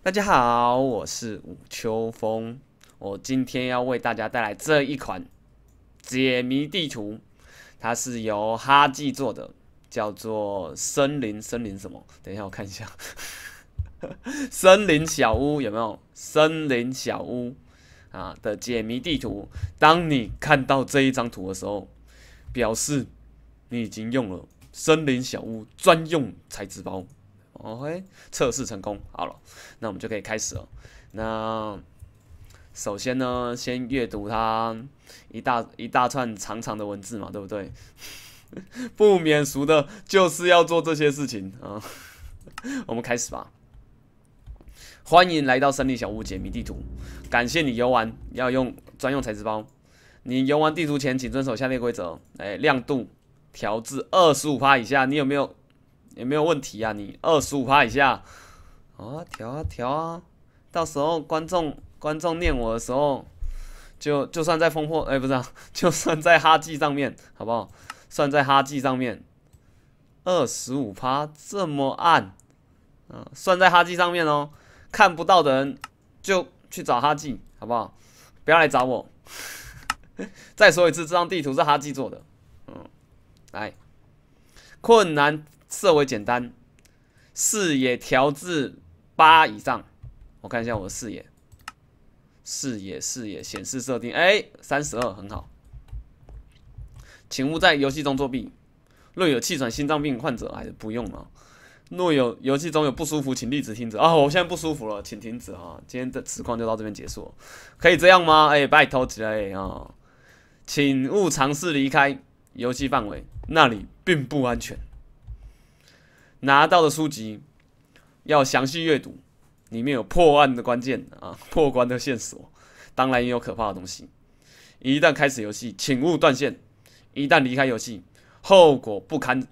大家好，我是武秋风，我今天要为大家带来这一款解谜地图，它是由哈记做的，叫做森林森林什么？等一下我看一下，森林小屋有没有？森林小屋啊的解谜地图，当你看到这一张图的时候，表示你已经用了森林小屋专用材质包。OK，测试成功。好了，那我们就可以开始了。那首先呢，先阅读它一大一大串长长的文字嘛，对不对？不免俗的，就是要做这些事情啊。我们开始吧。欢迎来到森林小屋解谜地图。感谢你游玩，要用专用材质包。你游玩地图前，请遵守下列规则：哎，亮度调至二十五帕以下。你有没有？也没有问题呀？你二十五帕以下啊？调啊调啊！到时候观众观众念我的时候，就就算在烽火，哎，不是，就算在哈记上面，好不好？算在哈记上面，二十五帕这么暗，嗯，算在哈记上面哦。看不到的人就去找哈记，好不好？不要来找我。再说一次，这张地图是哈记做的。嗯，来，困难。设为简单，视野调至八以上。我看一下我的视野，视野，视野显示设定，哎，三十二，很好。请勿在游戏中作弊。若有气喘、心脏病患者还是不用了。若有游戏中有不舒服，请立即停止。啊，我现在不舒服了，请停止啊！今天的实况就到这边结束，可以这样吗？哎，拜托起来啊！请勿尝试离开游戏范围，那里并不安全。拿到的书籍要详细阅读，里面有破案的关键啊，破关的线索，当然也有可怕的东西。一旦开始游戏，请勿断线；一旦离开游戏，后果不堪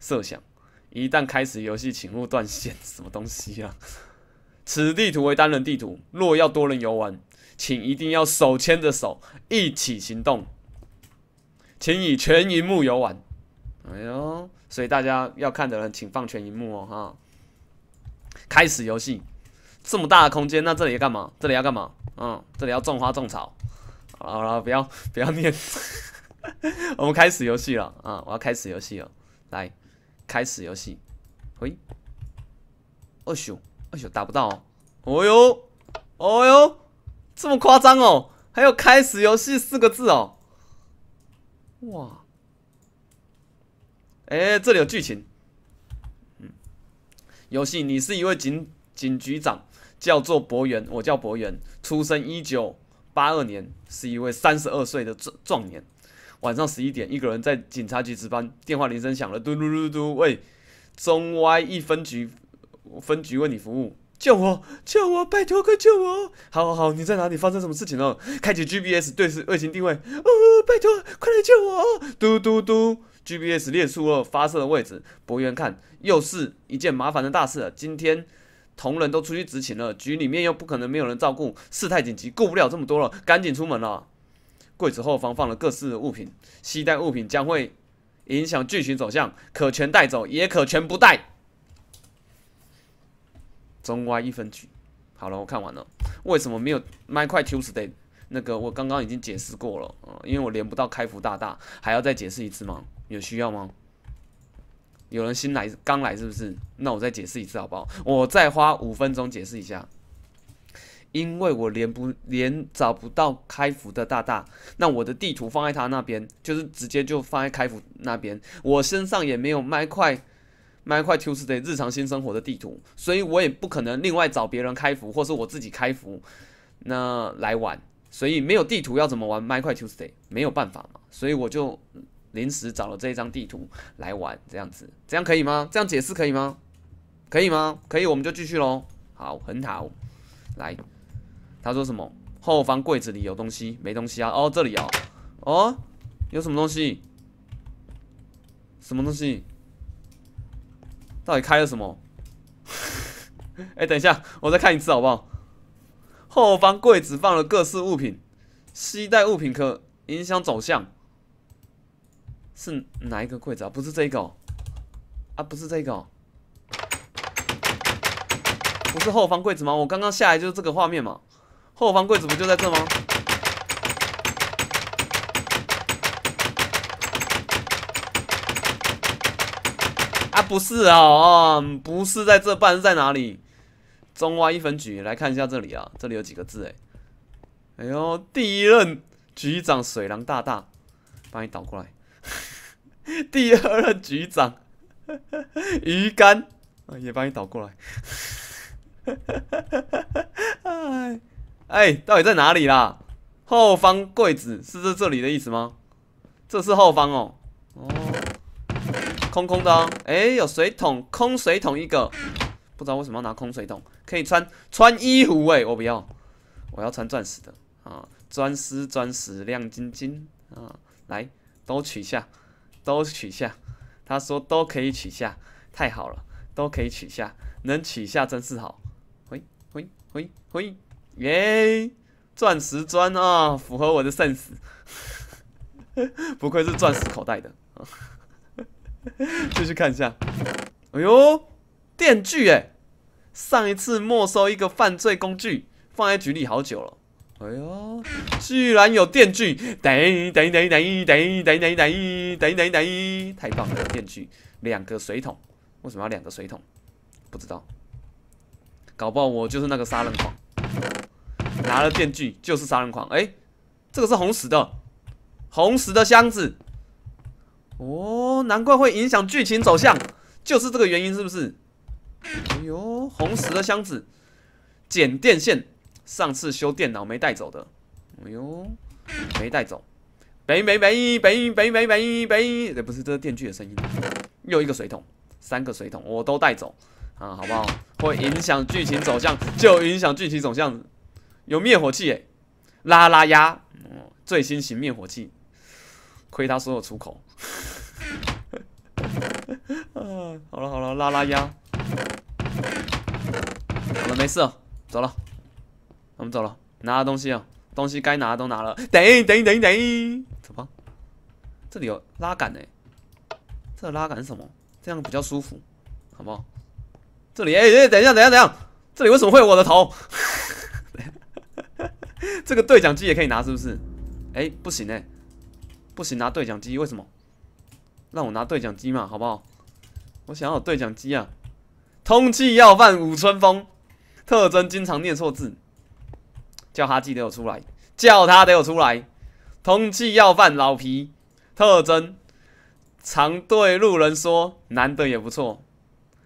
设想。一旦开始游戏，请勿断线。什么东西啊？此地图为单人地图，若要多人游玩，请一定要手牵着手一起行动，请以全屏幕游玩。哎呦！所以大家要看的人，请放全屏幕哦哈。开始游戏，这么大的空间，那这里要干嘛？这里要干嘛？嗯，这里要种花种草。好了，不要 不要念。我们开始游戏了啊！我要开始游戏了，来，开始游戏。喂，二熊二熊打不到。哦。哦呦哦呦，这么夸张哦！还有“开始游戏”四个字哦。哇。哎，这里有剧情。嗯，游戏，你是一位警警局长，叫做博源，我叫博源，出生一九八二年，是一位三十二岁的壮壮年。晚上十一点，一个人在警察局值班，电话铃声响了，嘟嘟嘟嘟，喂，中外一分局分局为你服务，救我，救我，拜托快救我！好好好，你在哪里？发生什么事情了？开启 GPS，对视，卫星定位。哦，拜托，快来救我！嘟嘟嘟。GPS 列出了发射的位置，博元看又是一件麻烦的大事了。今天同仁都出去执勤了，局里面又不可能没有人照顾，事态紧急，顾不了这么多了，赶紧出门了。柜子后方放了各式物品，携带物品将会影响剧情走向，可全带走，也可全部不带。中外一分局，好了，我看完了。为什么没有 My q u i c t Tuesday？那个我刚刚已经解释过了，呃，因为我连不到开服大大，还要再解释一次吗？有需要吗？有人新来刚来是不是？那我再解释一次好不好？我再花五分钟解释一下，因为我连不连找不到开服的大大，那我的地图放在他那边，就是直接就放在开服那边。我身上也没有麦块麦块 Tuesday 日常新生活的地图，所以我也不可能另外找别人开服或是我自己开服那来玩，所以没有地图要怎么玩麦块 Tuesday？没有办法嘛，所以我就。临时找了这一张地图来玩，这样子，这样可以吗？这样解释可以吗？可以吗？可以，我们就继续喽。好，很好。来，他说什么？后方柜子里有东西，没东西啊？哦，这里哦，哦，有什么东西？什么东西？到底开了什么？哎，等一下，我再看一次好不好？后方柜子放了各式物品，携带物品可影响走向。是哪一个柜子啊？不是这个哦，啊，不是这个哦，不是后方柜子吗？我刚刚下来就是这个画面嘛，后方柜子不就在这吗？啊，不是啊，啊，不是在这半，在哪里？中蛙一分局，来看一下这里啊，这里有几个字哎，哎呦，第一任局长水狼大大，帮你倒过来。第二任局长，鱼竿也帮你倒过来。哎 哎，到底在哪里啦？后方柜子是在这里的意思吗？这是后方哦。哦，空空的。哎，有水桶，空水桶一个。不知道为什么要拿空水桶？可以穿穿衣服哎，我不要，我要穿钻石的啊！钻石，钻石，亮晶晶啊！来，都取下。都取下，他说都可以取下，太好了，都可以取下，能取下真是好，回回回回，耶，钻石砖啊，符合我的 sense，不愧是钻石口袋的，继续看一下，哎呦，电锯哎，上一次没收一个犯罪工具，放在局里好久了。哎呦，居然有电锯！噔等噔等噔等噔等噔噔太棒了！电锯，两个水桶，为什么要两个水桶？不知道，搞不好我就是那个杀人狂。拿了电锯就是杀人狂。哎，这个是红石的，红石的箱子。哦，难怪会影响剧情走向，就是这个原因是不是？哎呦，红石的箱子，剪电线。上次修电脑没带走的，哎呦，没带走，北北北北北北北北，不是，这是电锯的声音。又一个水桶，三个水桶，我都带走啊，好不好？会影响剧情走向，就影响剧情走向。有灭火器哎，拉拉压，最新型灭火器，亏他所有出口。好了好了，拉拉压，好了没事，走了。我们走了，拿东西啊，东西该拿的都拿了。等等等等，走吧。这里有拉杆呢，这拉杆什么？这样比较舒服，好不好？这里哎哎，等一下等一下等一下，这里为什么会我的头？这个对讲机也可以拿是不是？哎，不行哎，不行拿对讲机，为什么？让我拿对讲机嘛，好不好？我想要对讲机啊！通气要饭五春风，特征经常念错字。叫他记得我出来，叫他得我出来。通缉要犯老皮，特征常对路人说男的也不错。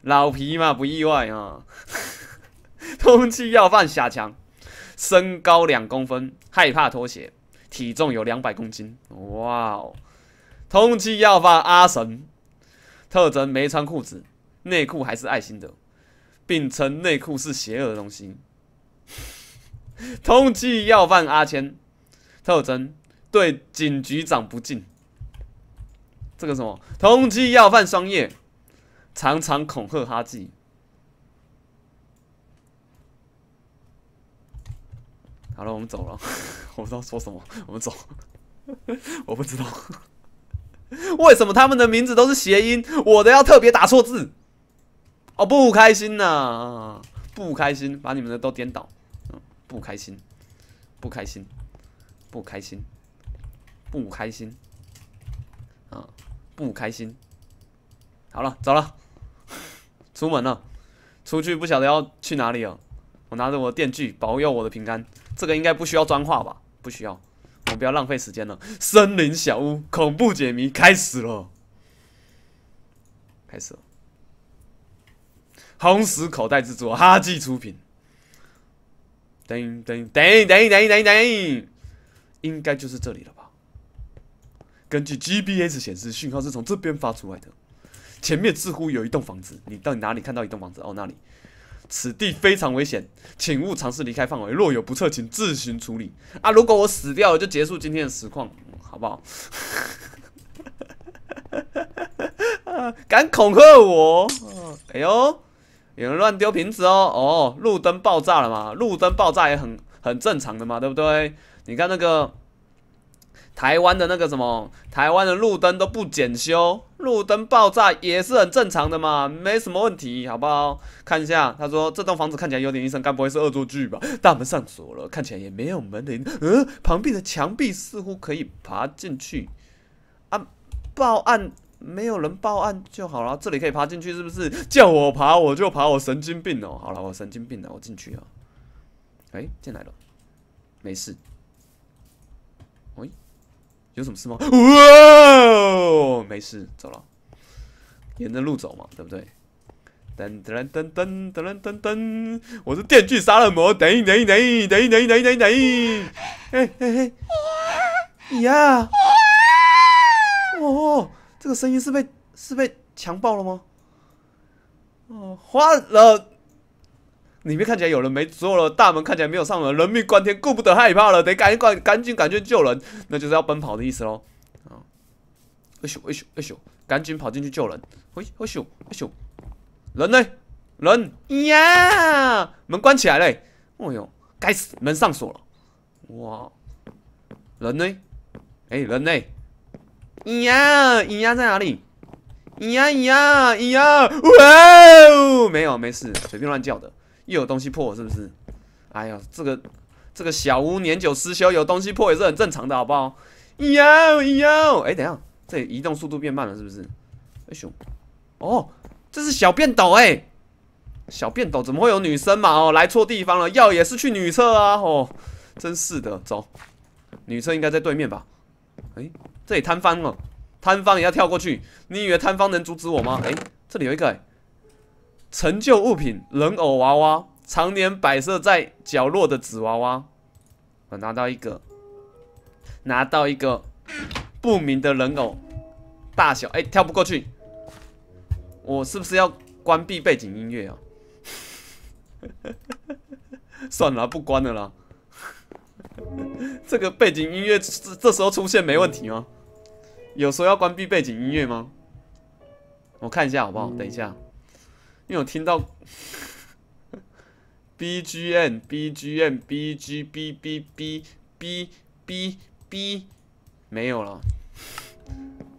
老皮嘛，不意外啊。通缉要犯小强，身高两公分，害怕拖鞋，体重有两百公斤。哇哦！通缉要犯阿神，特征没穿裤子，内裤还是爱心的，并称内裤是邪恶东西。通缉要犯阿千，特征对警局长不敬。这个什么通缉要犯双叶，常常恐吓哈记。好了，我们走了。我不知道说什么，我们走。我不知道为什么他们的名字都是谐音，我的要特别打错字。哦，不开心呐，不开心，把你们的都颠倒。不开心，不开心，不开心，不开心，啊，不开心，好了，走了，出门了，出去不晓得要去哪里哦。我拿着我的电锯，保佑我的平安。这个应该不需要砖化吧？不需要，我不要浪费时间了。森林小屋恐怖解谜开始了，开始了，红石口袋制作，哈记出品。等等等等等等等，应该就是这里了吧？根据 GPS 显示，讯号是从这边发出来的。前面似乎有一栋房子，你到底哪里看到一栋房子？哦，那里。此地非常危险，请勿尝试离开范围。若有不测，请自行处理。啊，如果我死掉了，就结束今天的实况，好不好？哈哈哈哈哈哈！敢恐吓我？哎呦！有人乱丢瓶子哦哦，路灯爆炸了嘛？路灯爆炸也很很正常的嘛，对不对？你看那个台湾的那个什么，台湾的路灯都不检修，路灯爆炸也是很正常的嘛，没什么问题，好不好？看一下，他说这栋房子看起来有点阴森，该不会是恶作剧吧？大门上锁了，看起来也没有门铃，嗯，旁边的墙壁似乎可以爬进去，按报案。没有人报案就好了，这里可以爬进去是不是？叫我爬我就爬，我神经病哦！好了，我神经病了，我进去了。哎，进来了，没事。喂，有什么事吗？哦，没事，走了。沿着路走嘛，对不对？噔噔噔噔噔噔噔噔，我是电锯杀人魔，等等等噔等一等等哎哎哎，呀呀。这个声音是被是被强暴了吗？哦，花了，里面看起来有人没做了，大门看起来没有上了，人命关天，顾不得害怕了，得赶紧赶紧赶紧去救人，那就是要奔跑的意思喽。啊，咻哎咻哎咻，赶紧跑进去救人，咻哎咻哎咻，人呢？人呀，门关起来了，哎呦，该死，门上锁了，哇，人呢？哎，人呢？咿呀，咿呀在哪里？咿呀，咿呀，咿呀！哇哦，没有，没事，随便乱叫的。又有东西破，是不是？哎呀，这个这个小屋年久失修，有东西破也是很正常的，好不好？咿呀，咿呀！哎，等一下，这移动速度变慢了，是不是？哎熊，哦，这是小便斗哎。小便斗怎么会有女生嘛？哦，来错地方了，要也是去女厕啊哦。真是的，走，女厕应该在对面吧？哎。这里摊方了，摊方也要跳过去。你以为摊方能阻止我吗？哎，这里有一个陈旧物品——人偶娃娃，常年摆设在角落的纸娃娃。我拿到一个，拿到一个不明的人偶，大小哎，跳不过去。我是不是要关闭背景音乐啊？算了，不关了啦。这个背景音乐这这时候出现没问题吗？有说要关闭背景音乐吗？我看一下好不好？等一下，因为我听到 B G N B G N B G B B B B B B 没有了。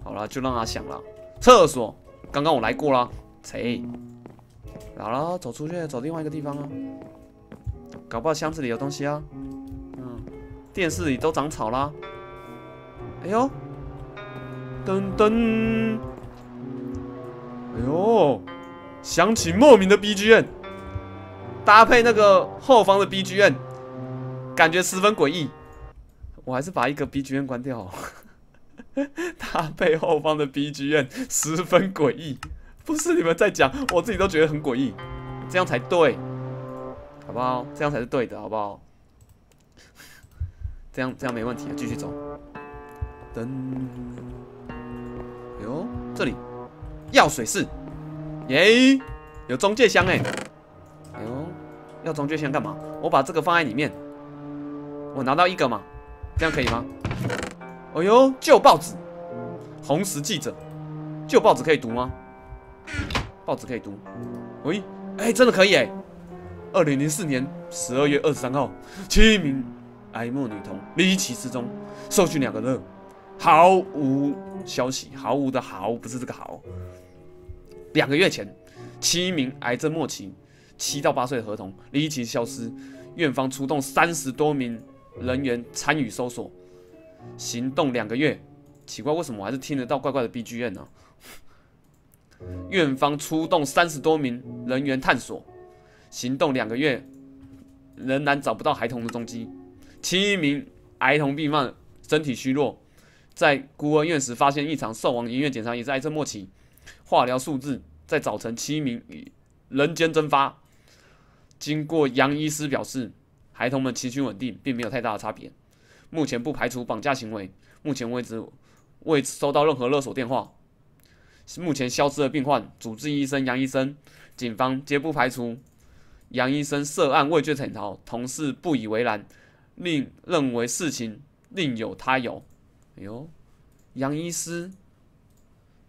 好了，就让他响了。厕所，刚刚我来过了。谁？好了，走出去，走另外一个地方啊。搞不好箱子里有东西啊。嗯，电视里都长草啦。哎呦！噔噔，哎呦！响起莫名的 B G m 搭配那个后方的 B G m 感觉十分诡异。我还是把一个 B G m 关掉。搭配后方的 B G m 十分诡异，不是你们在讲，我自己都觉得很诡异。这样才对，好不好？这样才是对的，好不好？这样这样没问题，继续走。噔。哟，这里药水室，耶，有中介箱哎，哎呦，要中介箱干嘛？我把这个放在里面。我拿到一个嘛，这样可以吗？哦呦，旧报纸，红石记者，旧报纸可以读吗？报纸可以读。喂，哎，真的可以哎。二零零四年十二月二十三号，七名哀慕女童离奇失踪，受训两个多月。毫无消息，毫无的毫不是这个毫。两个月前，七名癌症末期、七到八岁的合同离奇消失，院方出动三十多名人员参与搜索行动，两个月，奇怪，为什么我还是听得到怪怪的 BGM 呢？院方出动三十多名人员探索行动，两个月，仍然找不到孩童的踪迹。七名孩童病患身体虚弱。在孤儿院时发现异常，送往医院检查，也是癌症末期，化疗数字在早晨七名与人间蒸发。经过杨医师表示，孩童们情绪稳定，并没有太大的差别。目前不排除绑架行为，目前为止未收到任何勒索电话。目前消失的病患主治医生杨医生，警方皆不排除杨医生涉案畏罪潜逃。同事不以为然，另认为事情另有他由。哎呦，杨医师，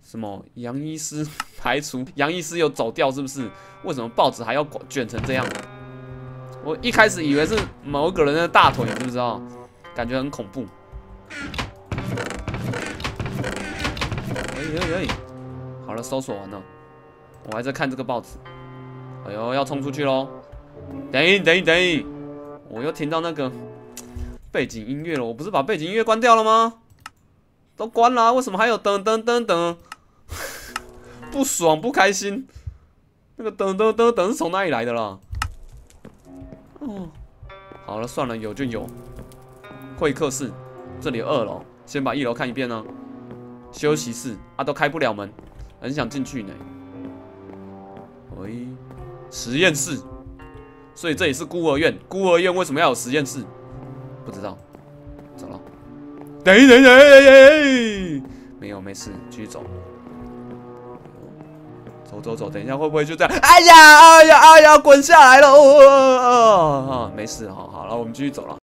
什么杨医师？排除杨医师有走掉是不是？为什么报纸还要卷成这样？我一开始以为是某个人的大腿，知不知道？感觉很恐怖。哎呦哎，好了，搜索完了，我还在看这个报纸。哎呦，要冲出去喽！等一等一等一，我又听到那个背景音乐了。我不是把背景音乐关掉了吗？都关了，为什么还有灯灯灯灯？不爽，不开心。那个灯灯灯灯是从哪里来的啦？哦，好了算了，有就有。会客室，这里二楼，先把一楼看一遍呢。休息室啊，都开不了门，很想进去呢。喂，实验室。所以这里是孤儿院，孤儿院为什么要有实验室？不知道。等一等，等，等，没有，没事，继续走，走走走，等一下会不会就这样？哎呀，哎呀，哎呀，滚下来了！哦哦哦哦，没事好好了，我们继续走了。